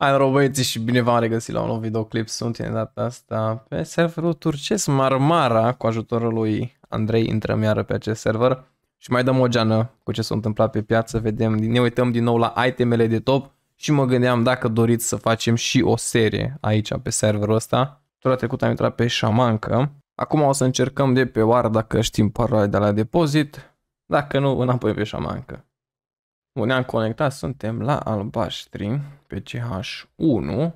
Hai noroc băieții și bine v-am regăsit la un nou videoclip, sunt în data asta pe serverul turcesc Marmara cu ajutorul lui Andrei, intrăm iară pe acest server și mai dăm o geană cu ce s-a întâmplat pe piață, vedem, ne uităm din nou la itemele de top și mă gândeam dacă doriți să facem și o serie aici pe serverul ăsta. Tura trecut am intrat pe șamancă, acum o să încercăm de pe oară dacă știm parola de la depozit, dacă nu, înapoi pe șamancă. Ne-am conectat, suntem la albaștri pe CH1.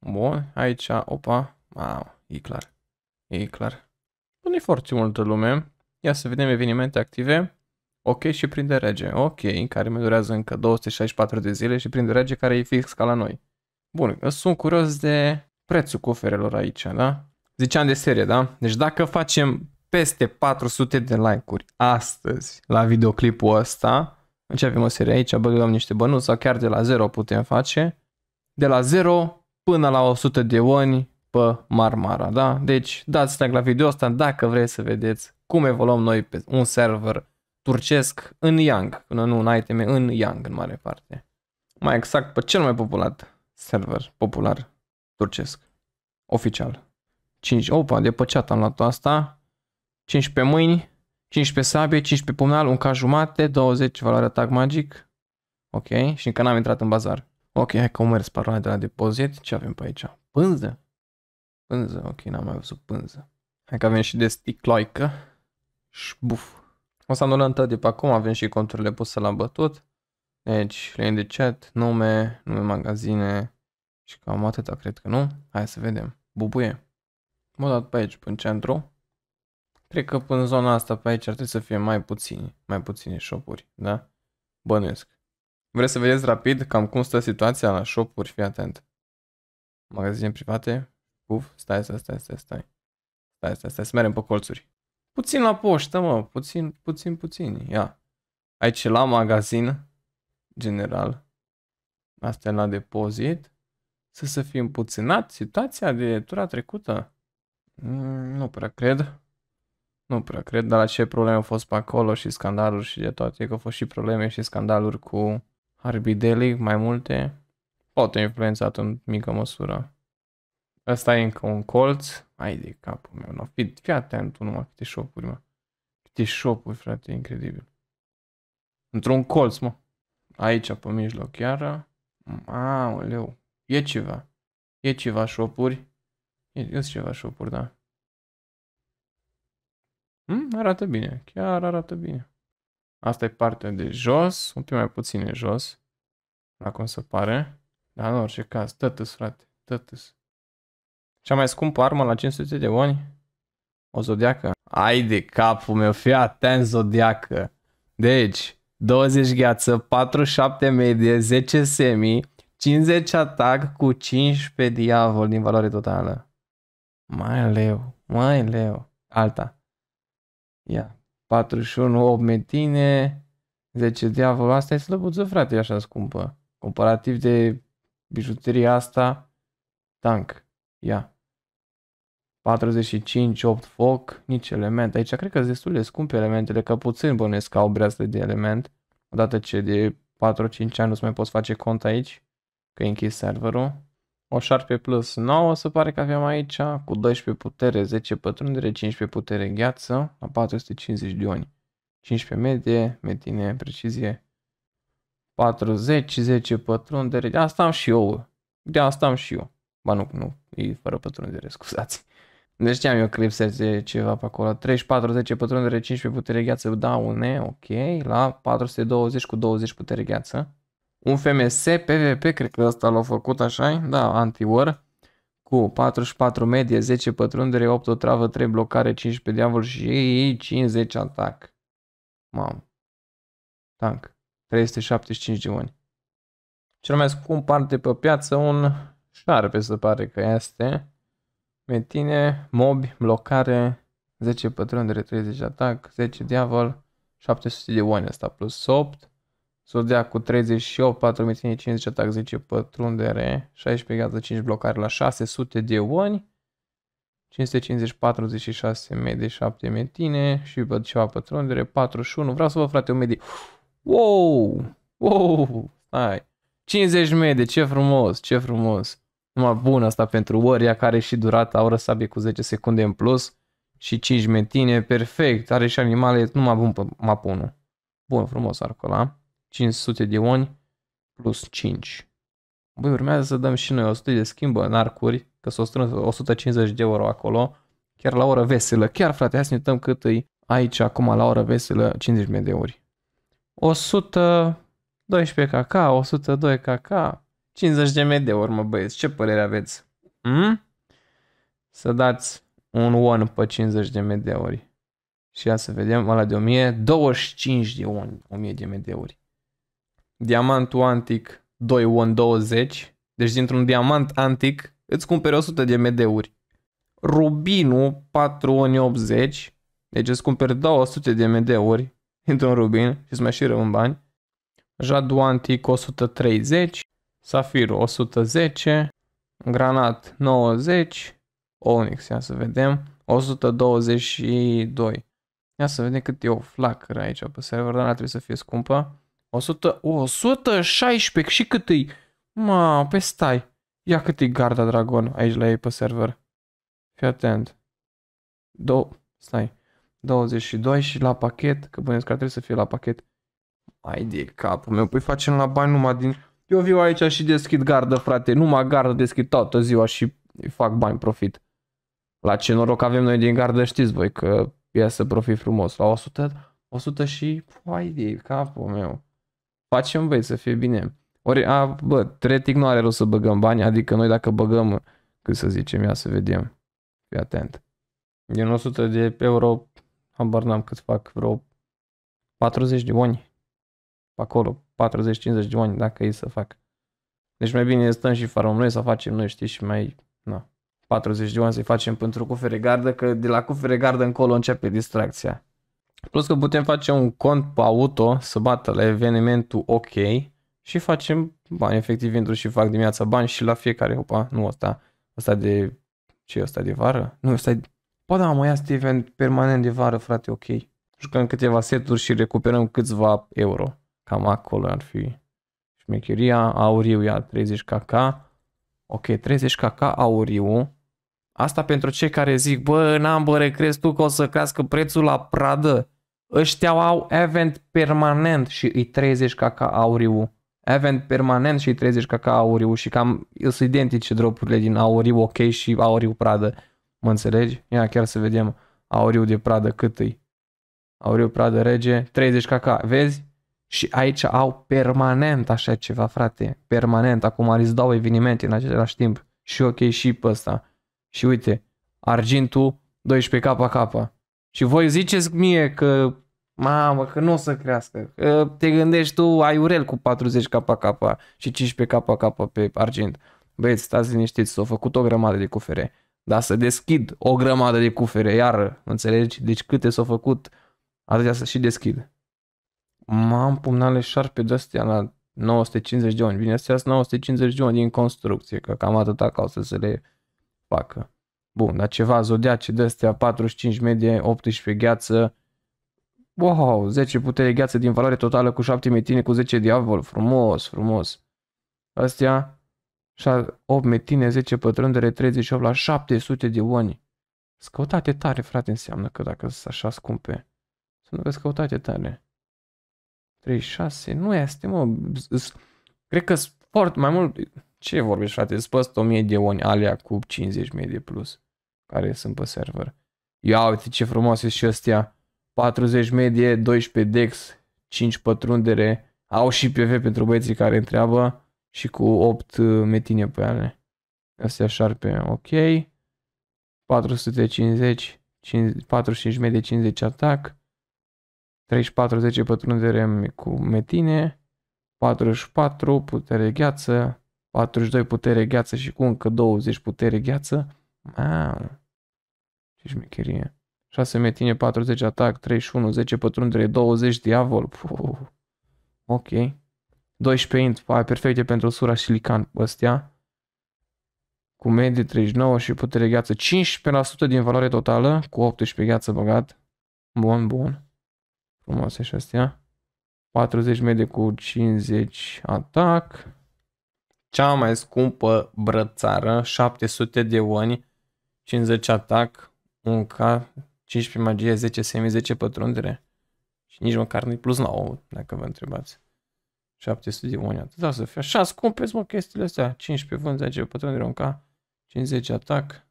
Bun, aici, opa, wow, e clar, e clar. Nu e foarte multă lume. Ia să vedem evenimente active. Ok și prinde rege. Ok, care mai durează încă 264 de zile și prinde rege care e fix ca la noi. Bun, sunt curios de prețul coferelor aici, da? Ziceam de serie, da? Deci dacă facem peste 400 de like-uri astăzi la videoclipul ăsta, Începem o serie aici, băgăm niște bănuți sau chiar de la 0 putem face. De la 0 până la 100 de oni pe Marmara, da? Deci dați like la video asta dacă vreți să vedeți cum evoluăm noi pe un server turcesc în Yang, până nu în iteme, în Yang în mare parte. Mai exact pe cel mai populat server popular turcesc, oficial. 5, opa, de pe chat am luat asta, 5 pe mâini, 15 sabie, 15 pumnal, un ca jumate, 20 valoare atac magic. Ok, și încă n-am intrat în bazar. Ok, hai că omers parola de la depozit. Ce avem pe aici? Pânză? Pânză, ok, n-am mai văzut pânză. Hai că avem și de sticloică. Și buf. O să anulăm tot de pe acum, avem și conturile puse la bătut. Deci, lane de chat, nume, nume magazine și cam atâta, cred că nu. Hai să vedem. Bubuie. m dat pe aici, în centru. Cred că până zona asta pe aici ar trebui să fie mai puțini, mai puține shopuri, da? Bănuiesc. Vreți să vedeți rapid cam cum stă situația la shopuri? Fii atent. Magazine private. Uf, stai, stai, stai, stai, stai. Stai, stai, stai, să mergem pe colțuri. Puțin la poștă, mă, puțin, puțin, puțin, ia. Aici la magazin, general. Asta e la depozit. Să să fim puținat situația de tura trecută. Mm, nu prea cred. Nu prea cred, dar la ce probleme au fost pe acolo și scandaluri și de toate, că au fost și probleme și scandaluri cu Arbideli, mai multe, poate influențat în mică măsură. Ăsta e încă un colț, ai de capul meu, no, fii, fii atent tu numai câte șopuri, mă. Câte șopuri, frate, incredibil. Într-un colț, mă. Aici, pe mijloc, chiar. Aoleu, e ceva. E ceva șopuri. E, e ceva șopuri, da. Hmm? Arată bine, chiar arată bine. Asta e partea de jos, un pic mai puțin e jos, la cum se pare. Dar în orice caz, tătăs, frate, tătăs. Cea mai scumpă armă la 500 de oni? O zodiacă? Ai de capul meu, fii atent, zodiacă. Deci, 20 gheață, 47 medie, 10 semi, 50 atac cu 15 diavol din valoare totală. Mai leu, mai leu. Alta. Ia, 41, 8 metine, 10 diavol, asta e slăbuță, frate, e așa scumpă. Comparativ de bijuteria asta, tank, ia. 45, 8 foc, nici element. Aici cred că sunt destul de scumpe elementele, că puțin bănesc au breastă de element. Odată ce de 4-5 ani nu-ți mai poți face cont aici, că e închis serverul. O șarpe plus 9 se pare că avem aici, cu 12 putere, 10 pătrundere, 15 putere gheață, la 450 de ioni. 15 medie, metine, precizie, 40, 10 pătrundere, de asta am și eu, de asta am și eu. Ba nu, nu, e fără pătrundere, scuzați. Deci am eu clipseze ceva pe acolo. 34, 10 pătrundere, 15 putere gheață, daune, ok, la 420 cu 20 putere gheață un FMS PVP, cred că ăsta l-a făcut așa, da, anti-war, cu 44 medie, 10 pătrundere, 8 o travă, 3 blocare, 15 diavol și 50 atac. Mamă. Tank. 375 de mani. Cel mai scump parte pe piață un șarpe se pare că este. Metine, mob, blocare, 10 pătrundere, 30 atac, 10 diavol, 700 de won asta plus 8. Zodiac cu 38, 4550 atac 10 pătrundere, 16 gata, 5 blocare la 600 de oni, 550, 46 medii, 7 metine și văd ceva pătrundere, 41, vreau să vă frate o medie, wow, wow, stai, 50 medii, ce frumos, ce frumos, numai bun asta pentru oria care și durata au sabie cu 10 secunde în plus și 5 metine, perfect, are și animale, numai bun pe mapă 1. Bun, frumos arcul ăla. 500 de oni plus 5. Băi, urmează să dăm și noi 100 de schimbă în arcuri, că s o strâns 150 de euro acolo, chiar la oră veselă. Chiar, frate, hai să ne uităm cât e aici, acum, la oră veselă, 50.000 de euro. 112 kk, 102 kk, 50 de mii de euro, mă băieți. Ce părere aveți? Hmm? Să dați un won pe 50 de mii de euro. Și ia să vedem, ăla de 1000, 25 de won, 1000 de mii de euro diamantul antic 2 won 20, deci dintr-un diamant antic îți cumperi 100 de MD-uri. Rubinul 4 won 80, deci îți cumperi 200 de MD-uri dintr-un rubin și îți mai și rămân bani. Jadul antic 130, safir 110, granat 90, onyx, ia să vedem, 122. Ia să vedem cât e o flacără aici pe server, dar trebuie să fie scumpă. 100, 116 și cât e? Ma, pe stai. Ia cât e garda dragon aici la ei pe server. Fii atent. Do stai. 22 și la pachet, că bănesc că trebuie să fie la pachet. mai de capul meu, păi facem la bani numai din... Eu viu aici și deschid gardă, frate, numai gardă deschid toată ziua și fac bani profit. La ce noroc avem noi din gardă știți voi că ia să profit frumos. La 100, 100 și... mai de capul meu faci și înveți să fie bine. Ori, a, bă, teoretic nu are rost să băgăm bani, adică noi dacă băgăm, cât să zicem, ia să vedem, fii atent. Din 100 de euro, habar n-am cât fac, vreo 40 de oni, pe acolo, 40-50 de oni, dacă e să fac. Deci mai bine stăm și farăm noi să facem noi, știi, și mai, na, 40 de oameni să-i facem pentru cufere gardă, că de la cufere gardă încolo începe distracția. Plus că putem face un cont pe auto să bată la evenimentul ok și facem bani. Efectiv intru și fac dimineața bani și la fiecare, opa, nu asta, asta de, ce asta de vară? Nu, asta e, bă da, mă ia Steven permanent de vară, frate, ok. Jucăm câteva seturi și recuperăm câțiva euro. Cam acolo ar fi șmecheria, auriu ia 30 kk, ok, 30 kk auriu, Asta pentru cei care zic, bă, n-am bă, crezi tu că o să crească prețul la pradă? Ăștia au event permanent și îi 30 ca ca auriu. Event permanent și îi 30 ca ca auriu și cam sunt identice dropurile din auriu ok și auriu pradă. Mă înțelegi? Ia chiar să vedem auriu de pradă cât îi. Auriu pradă rege, 30 ca vezi? Și aici au permanent așa ceva, frate. Permanent. Acum ar dau evenimente în același timp. Și ok și pe ăsta. Și uite, argintul 12 capa Și voi ziceți mie că, mamă, că nu o să crească. Că te gândești tu, ai urel cu 40 KK și 15 KK pe argint. Băieți, stați liniștiți, s-au făcut o grămadă de cufere. Dar să deschid o grămadă de cufere, iară, înțelegi? Deci câte s-au făcut, atâtea să și deschid. M-am pumnale șarpe de astea la 950 de ani. Bine, astea sunt 950 de ani din construcție, că cam atâta ca să le facă. Bun, dar ceva zodiace de astea, 45 medie, 18 gheață, wow, 10 putere gheață din valoare totală cu 7 metine, cu 10 diavol, frumos, frumos. Astea, 8 metine, 10 pătrândere, 38 la 700 de oni. Scăutate tare, frate, înseamnă că dacă sunt așa scumpe, sunt vezi căutate tare. 36, nu este, mă, cred că sport mai mult, ce vorbești, frate? Îți 1000 de oni alea cu 50.000 de plus care sunt pe server. Ia uite ce frumos e și ăstea. 40 medie, 12 dex, 5 pătrundere. Au și PV pentru băieții care întreabă și cu 8 uh, metine pe ale. Astea șarpe, ok. 450, 50, 45 medie, 50 atac. 34, 10 pătrundere cu metine. 44, putere gheață. 42 putere gheață și cu încă 20 putere gheață. Mamă, Ce șmecherie. 6 metine, 40 atac, 31, 10 pătrundere, 20 diavol. Puh. Ok. 12 int, pa, perfecte pentru sura și lican ăstea. Cu medie 39 și putere gheață 15% din valoare totală, cu 18 gheață băgat. Bun, bun. Frumoase și astea. 40 medie cu 50 atac cea mai scumpă brățară, 700 de oni, 50 atac, un k 15 magie, 10 semi, 10 pătrundere. Și nici măcar nu-i plus 9, dacă vă întrebați. 700 de oni, atât să fie. Așa scumpeți, mă, chestiile astea. 15 vânt, 10 pătrundere, un k 50 atac.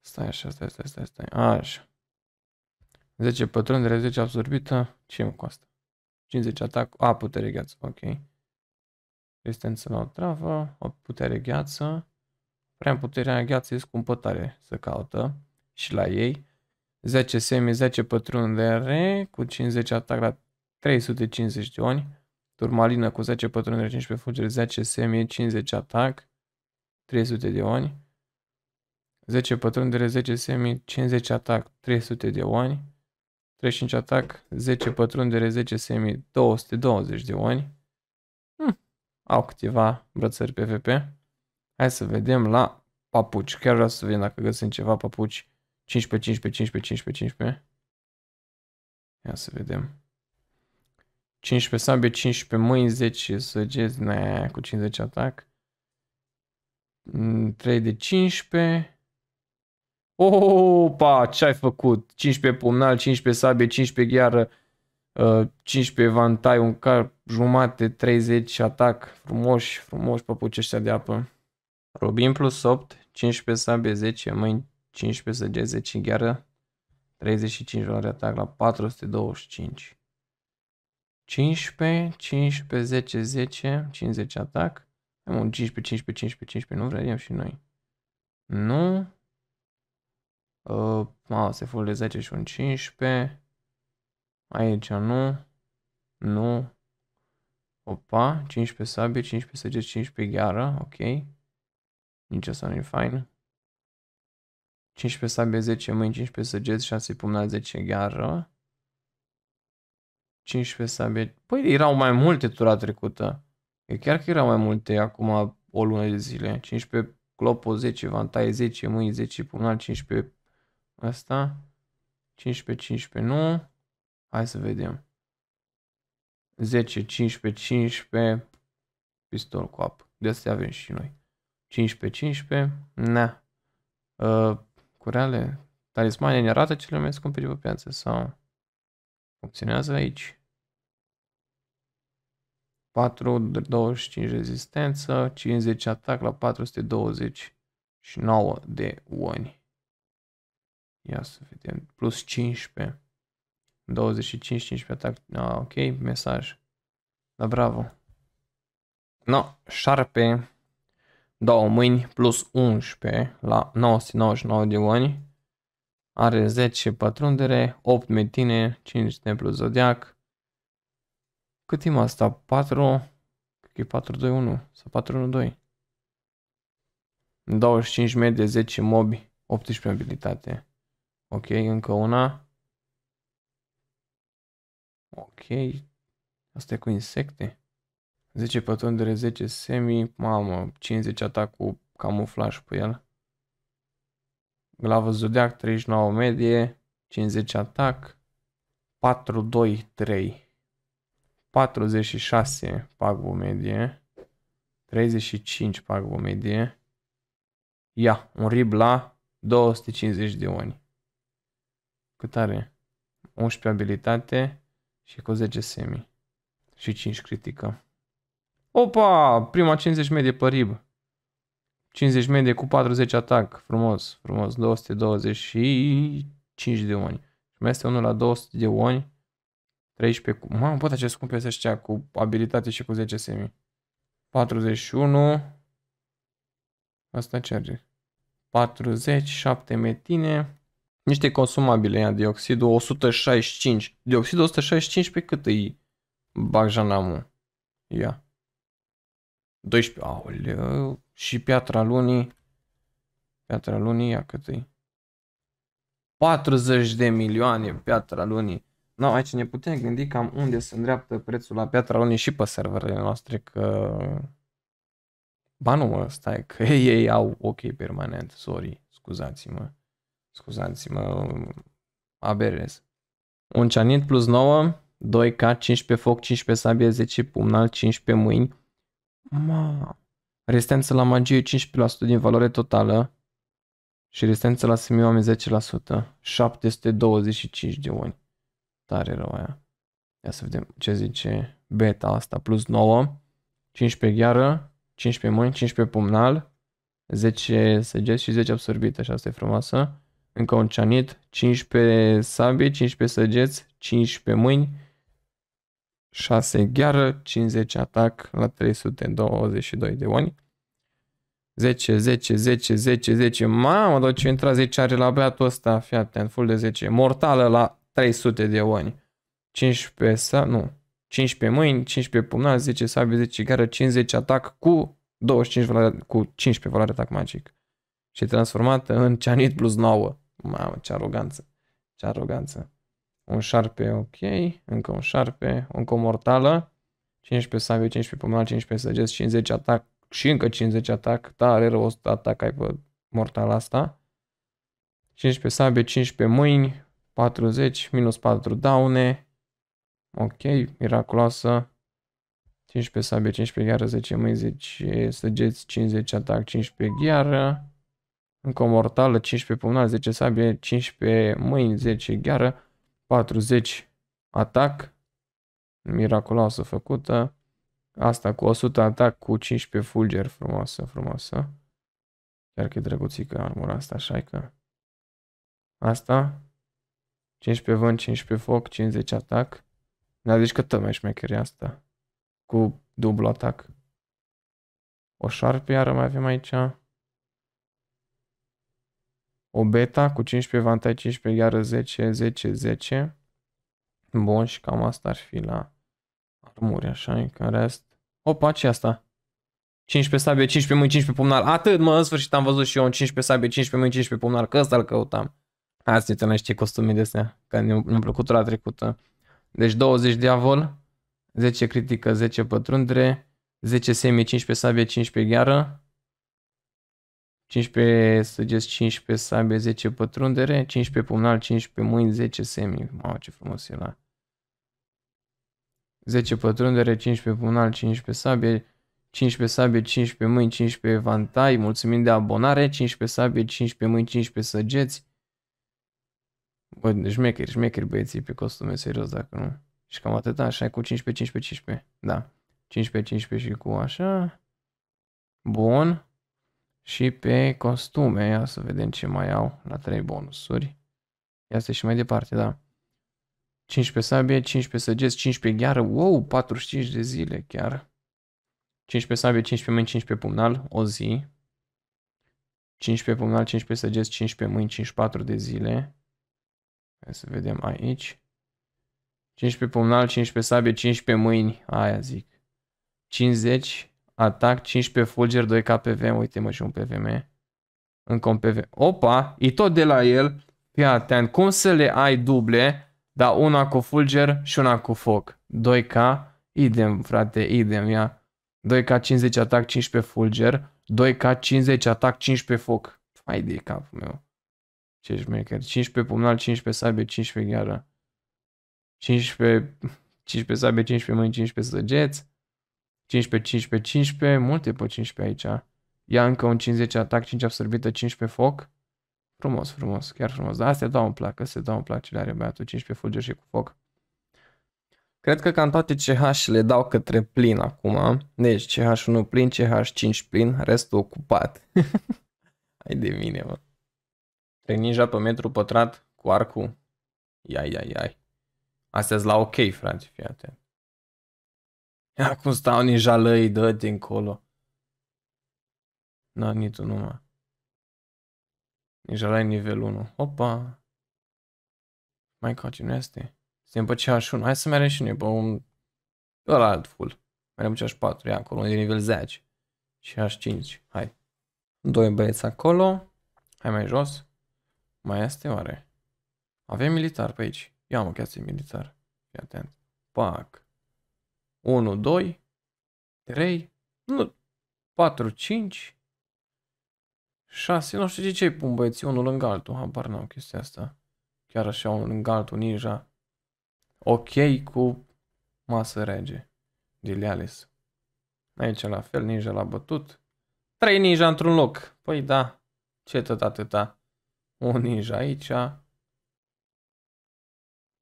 Stai așa, stai, stai, stai, stai. Așa. 10 pătrundere, 10 absorbită. Ce mă costă? 50 atac, a, putere gheață, ok. Rezistență la o travă, o putere gheață. Prea puterea gheață e scumpătare să caută și la ei. 10 semi, 10 pătrundere cu 50 atac la 350 de oni. Turmalină cu 10 pătrundere, 15 fugere, 10 semi, 50 atac, 300 de oni. 10 pătrundere, 10 semi, 50 atac, 300 de oni. 35 atac, 10 pătrundere, 10 semi, 220 de oni. Au câteva brățări PVP. Hai să vedem la papuci. Chiar vreau să vedem dacă găsim ceva papuci. 15, 15, 15, 15, 15. Ia să vedem. 15 sabie, 15 mâini, 10 săgeți, ne cu 50 atac. 3 mm, de 15. Opa, ce-ai făcut? 15 pumnal, 15 sabie, 15 gheară, 15 uh, vantai, un car jumate, 30 atac, frumoși, frumoși păpuci ăștia de apă. Robin plus 8, 15 sabie 10, mâini 15 săge 10 gheară, 35 valori atac la 425. 15, 15, 10, 10, 50 atac. Am un 15, 15, 15, 15, nu vrem și noi. Nu. Uh, a, se folie 10 și un 15. Aici nu. Nu. Opa, 15 sabie, 15 săgeți, 15 gheară, ok. Nici asta nu e fain. 15 sabie, 10 mâini, 15 săgeți, 6 pumnat, 10 gheară. 15 sabie. Păi erau mai multe tura trecută. E chiar că erau mai multe acum o lună de zile. 15 clopo, 10 vantaie, 10 mâini, 10 pumnal, 15 asta. 15, 15 nu. Hai să vedem. 10, 15, 15, pistol cu apă. De asta avem și noi. 15, 15, na. Uh, ă, curale, talismane ne arată cele mai scumpe de pe piață sau funcționează aici. 4, 25 rezistență, 50 atac la 429 de oni. Ia să vedem, plus 15. 25, 15 atac. Ah, ok, mesaj. Da, bravo. No, șarpe, două mâini plus 11 la 999 de oni. Are 10 pătrundere, 8 metine, 5 templu zodiac. Cât timp asta? 4? Cred că e 421 sau 412. 25 medie, 10 mobi, 18 abilitate. Ok, încă una. Ok. Asta e cu insecte. 10 pătrundere, 10 semi, mamă, 50 atac cu camuflaj pe el. Glavă zodiac, 39 medie, 50 atac, 4, 2, 3, 46 pagubă medie, 35 pagubă medie. Ia, un rib la 250 de oni. Cât are? 11 abilitate, și cu 10 semi și 5 critică. Opa! Prima 50 medie pe rib. 50 medie cu 40 atac. Frumos, frumos. 225 de oni. Și mai este unul la 200 de oni. 13 cu... Mamă, pot ce scumpe să ăștia cu abilitate și cu 10 semi. 41. Asta ce are? 40, metine niște consumabile în dioxidul 165. Dioxidul 165 pe cât îi bag janamul? Ia. 12. Aoleu. Și piatra lunii. Piatra lunii, ia cât e? 40 de milioane piatra lunii. No, aici ne putem gândi cam unde se îndreaptă prețul la piatra lunii și pe serverele noastre, că... Ba nu mă, stai, că ei au ok permanent, sorry, scuzați-mă scuzați-mă, aberez. Un cianit plus 9, 2 K, 15 foc, 15 sabie, 10 pumnal, 15 mâini. Ma. Rezistență la magie 15% din valoare totală și rezistență la semioame 10%. 725 de oni. Tare rău aia. Ia să vedem ce zice beta asta. Plus 9, 15 gheară, 15 mâini, 15 pumnal, 10 săgeți și 10 absorbite. Așa asta e frumoasă încă un cianit, 15 sabie, 15 săgeți, 15 mâini, 6 gheară, 50 atac la 322 de oni. 10, 10, 10, 10, 10, mamă, dar ce intra 10 are la băiatul ăsta, fii atent, full de 10, mortală la 300 de oni, 15, sa, nu, 15 mâini, 15 pumnal, 10 sabie, 10 gheară, 50 atac cu 25 valoare, cu 15 valoare atac magic. Și transformată în Cianit plus 9. Mamă, ce aroganță. Ce aroganță. Un șarpe, ok. Încă un șarpe. Încă o mortală. 15 sabie, 15 pomal, 15 săgeț, 50 atac. Și încă 50 atac. Tare da, rău 100 atac ai pe mortala asta. 15 sabie, 15 mâini. 40, minus 4 daune. Ok, miraculoasă. 15 sabie, 15 gheară, 10 mâini, 10 săgeți, 50 atac, 15 gheară încă o mortală, 15 pumnal, 10 sabie, 15 mâini, 10 gheară, 40 atac, miraculoasă făcută. Asta cu 100 atac, cu 15 fulger, frumoasă, frumoasă. Chiar că e drăguțică armura asta, așa că... Asta, 15 vânt, 15 foc, 50 atac. Da, deci câtă mai șmecherie asta. Cu dublu atac. O șarpe iară mai avem aici o beta cu 15 vantai, 15 iară 10, 10, 10. Bun, și cam asta ar fi la armuri, așa, în rest. Opa, ce asta? 15 sabie, 15 mâini, 15 pumnal. Atât, mă, în sfârșit am văzut și eu un 15 sabie, 15 mâini, 15 pumnal, că ăsta îl căutam. Hai să ne niște costumii de astea, că mi-a plăcut la trecută. Deci 20 diavol, 10 critică, 10 pătrundere, 10 semi, 15 sabie, 15 gheară, 15 săgeți, 15 sabie, 10 pătrundere, 15 pumnal, 15 mâini, 10 semi. Mamă, ce frumos e la. 10 pătrundere, 15 pumnal, 15 sabie, 15 sabie, 15 mâini, 15 vantai, mulțumim de abonare, 15 sabie, 15 mâini, 15 săgeți. Bă, șmecheri, șmecheri băieții pe costume, serios, dacă nu. Și cam atât, da? așa, cu 15, 15, 15. Da. 15, 15 și cu așa. Bun și pe costume. Ia să vedem ce mai au la 3 bonusuri. Ia să și mai departe, da. 15 sabie, 15 săgeți, 15 gheară, wow, 45 de zile chiar. 15 sabie, 15 mâini, 15 pumnal, o zi. 15 pumnal, 15 săgeți, 15 mâini, 54 de zile. Hai să vedem aici. 15 pumnal, 15 sabie, 15 mâini, aia zic. 50, Atac 15 fulger, 2 KPV, uite mă și un PVM. Încă un PVM. Opa, e tot de la el. Fii atent, cum să le ai duble, dar una cu fulger și una cu foc. 2K, idem frate, idem, ia. 2K 50 atac, 15 fulger, 2K 50 atac, 15 foc. Hai de capul meu. Ce șmecher. 15 pumnal, 15 sabie, 15 gheară. 15, 15 sabie, 15 mâini, 15 săgeți. 15, 15, 15, multe pe 15 aici. Ia încă un 50 atac, 5 absorbită, 15 foc. Frumos, frumos, chiar frumos. Dar astea dau un plac, se dau un plac ce le are băiatul, 15 fulgeri și cu foc. Cred că cam toate CH le dau către plin acum. Deci CH1 plin, CH5 plin, restul ocupat. Hai de mine, mă. Trei ninja pe metru pătrat cu arcul. Iai, iai, iai. Astea la ok, frate, fii atent. Acum stau nici jalăi, dă de încolo. N-a nici tu numai. Nici jalăi nivel 1. Opa! Mai ca nu este? Suntem pe ceașul 1. Hai să mergem și noi pe un... Pe ăla alt full. Mergem ceaș 4. Ia acolo, e nivel 10. Ceaș 5. Hai. Doi băieți acolo. Hai mai jos. Mai este oare? Avem militar pe aici. Ia mă, că militar. Fii atent. Pac. 1, 2, 3, nu, 4, 5, 6, nu știu de ce îi pun băieții unul lângă altul, habar n-am chestia asta. Chiar așa unul lângă altul, ninja. Ok cu masă rege, Dilialis. Aici la fel, ninja l-a bătut. Trei ninja într-un loc. Păi da, ce tot atâta. Un ninja aici.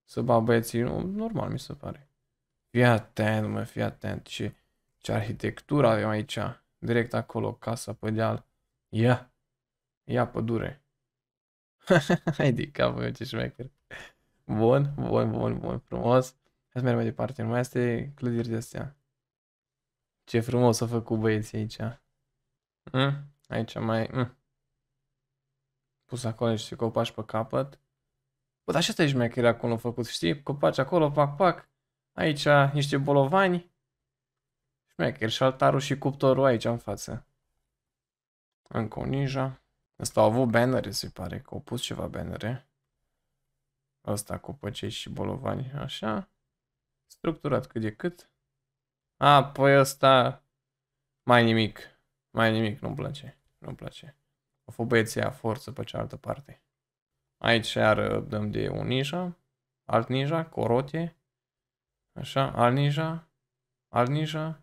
Să ba băieții, normal mi se pare. Fii atent, mă, fii atent. Ce, ce arhitectură avem aici. Direct acolo, casa pe deal. Ia. Ia pădure. Hai de cap, mă, ce șmecher. Bun, bun, bun, bun, frumos. Hai să mergem mai departe. Mai este clădiri de astea. Ce frumos să a făcut băieții aici. Mm? Aici mai... Mm. Pus acolo niște copaci pe capăt. Bă, dar și asta e șmecherea cum l-a făcut, știi? Copaci acolo, pac, pac. Aici niște bolovani. Șmecher și altarul și cuptorul aici în față. Încă o ninja. Ăsta au avut bannere, se pare, că au pus ceva bannere. Ăsta cu păcei și bolovani, așa. Structurat cât de cât. A, păi ăsta... Mai nimic. Mai nimic, nu-mi place. Nu-mi place. O fă băieția forță pe cealaltă parte. Aici iară dăm de un ninja. Alt ninja, corote. Așa, Alnija, Alnija,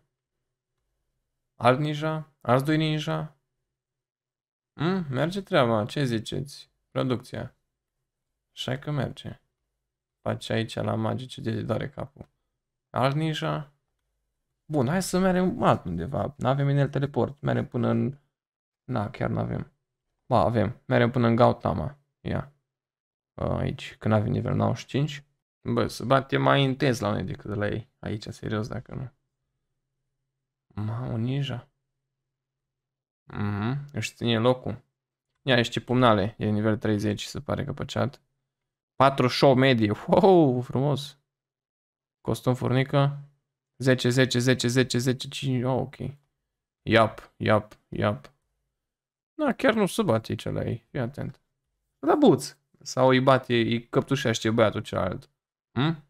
Alnija, alți doi ninja. Mm, merge treaba, ce ziceți? Producția. Așa că merge. Face aici la magice de doare capul. Alt ninja. Bun, hai să mergem altundeva. N-avem el teleport. Mergem până în... Na, chiar n-avem. Ba, avem. Mergem până în Gautama. Ia. Aici, când avem nivel 95. Bă, se bate mai intens la noi decât la ei. Aici, serios, dacă nu. Mamă, ninja. Mhm, își ține locul. Ia, ești pumnale. E nivel 30, se pare că păceat. 4 show medie. Wow, frumos. Costum furnică. 10, 10, 10, 10, 10, 5. Oh, ok. Iap, iap, iap. Da, chiar nu se bate aici la ei. Fii atent. Da, buț. Sau îi bate, îi căptușește băiatul celălalt. Hm?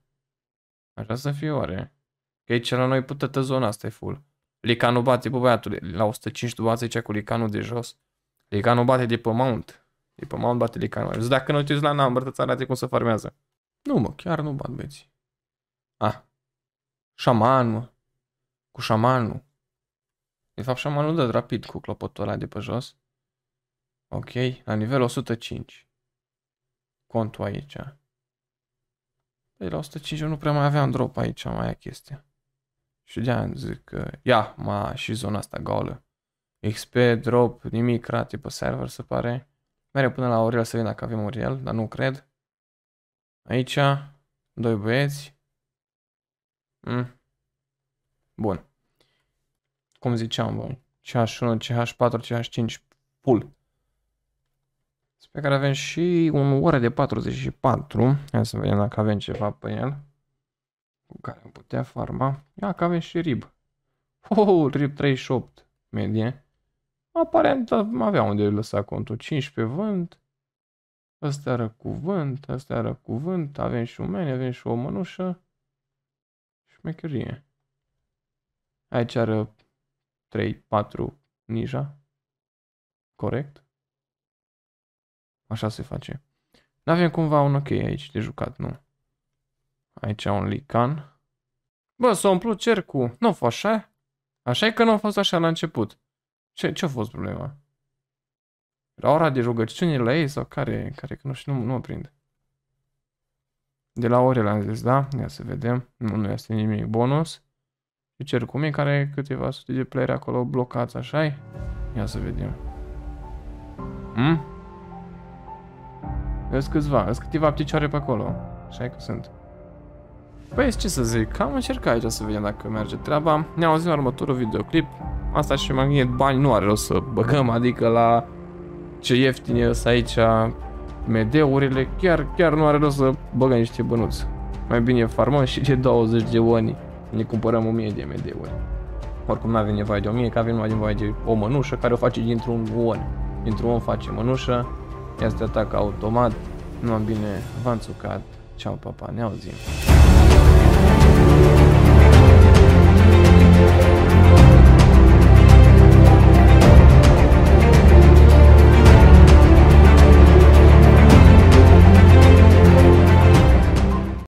Așa să fie oare. Că aici la noi putătă zona asta e full. Licanul bate, pe băiatul, la 105 tu bați aici cu licanul de jos. Licanul bate de pe mount. De pe mount bate licanul. Zic, dacă nu te uiți la number, îți arate cum se farmează. Nu mă, chiar nu bat beții. Ah. Șaman, mă. Cu șamanul. De fapt, șamanul dă rapid cu clopotul ăla de pe jos. Ok, la nivel 105. Contul aici. Păi la 105 eu nu prea mai aveam drop aici, mai aia chestia. Și de am zic că, ia, ma, și zona asta goală. XP, drop, nimic rate pe server, se pare. Mereu până la Aurel să vin dacă avem Aurel, dar nu cred. Aici, doi băieți. Mm. Bun. Cum ziceam, voi. CH1, CH4, CH5, pull. Pe care avem și un oră de 44. Hai să vedem dacă avem ceva pe el. Cu care am putea farma. Ia că avem și rib. Oh, rib 38 medie. Aparent avea unde lăsa contul. 15 vânt. Ăsta are cuvânt, ăsta are cuvânt, avem și un umeni, avem și o mănușă. Șmecherie. Aici are 3-4 nija. Corect? Așa se face. Nu avem cumva un ok aici de jucat, nu? Aici un lican. Bă, s-a umplut cercul. Nu a fost așa? Așa e că nu a fost așa la început. Ce, ce a fost problema? Era ora de rugăciune la ei sau care? Care că nu știu, nu, nu mă prind. De la orele am zis, da? Ia să vedem. Nu, nu este nimic bonus. Și cercul mic care câteva sute de playeri acolo blocați, așa -i? Ia să vedem. Hmm? Îs câțiva, îs câteva picioare pe acolo. Așa că sunt. Păi ce să zic, am încercat aici să vedem dacă merge treaba. Ne auzim la următorul videoclip. Asta și mai gândit, bani nu are rost să băgăm, adică la ce ieftin e ăsta aici medeurile, chiar, chiar nu are rost să băgăm niște bănuți. Mai bine farmăm și de 20 de oni ne cumpărăm 1000 de MD-uri. Oricum n-avem nevoie de 1000, că avem nevoie de o mănușă care o face dintr-un on. Dintr-un om face mănușă, este atac automat, Nu am bine v-am țucat, ceau papa, ne auzim.